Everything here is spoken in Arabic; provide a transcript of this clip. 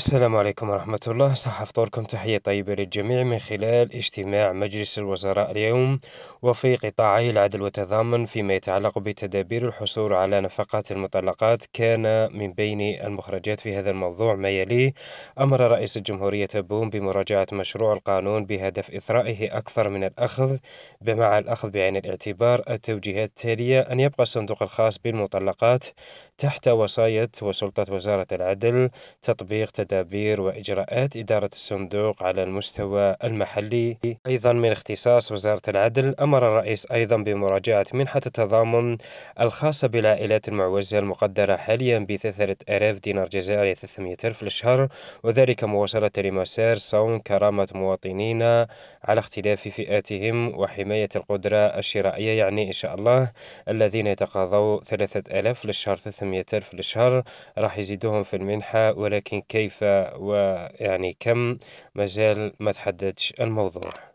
السلام عليكم ورحمة الله صح فطوركم تحية طيبة للجميع من خلال اجتماع مجلس الوزراء اليوم وفي قطاعي العدل والتضامن فيما يتعلق بتدابير الحصول على نفقات المطلقات كان من بين المخرجات في هذا الموضوع ما يلي أمر رئيس الجمهورية بوم بمراجعة مشروع القانون بهدف إثرائه أكثر من الأخذ بمع الأخذ بعين الاعتبار التوجيهات التالية أن يبقى الصندوق الخاص بالمطلقات تحت وصاية وسلطة وزارة العدل تطبيق تدابير تدابير وإجراءات إدارة الصندوق على المستوى المحلي أيضا من اختصاص وزارة العدل أمر الرئيس أيضا بمراجعة منحة التضامن الخاصة بالعائلات المعوزة المقدرة حاليا ب 3000 دينار جزائري 300 ألف للشهر وذلك مواصلة لمسار صون كرامة مواطنينا على اختلاف فئاتهم وحماية القدرة الشرائية يعني إن شاء الله الذين يتقاضوا 3000 للشهر 300 ألف للشهر راح يزيدوهم في المنحة ولكن كيف كيف ويعني كم مازال ما تحددش الموضوع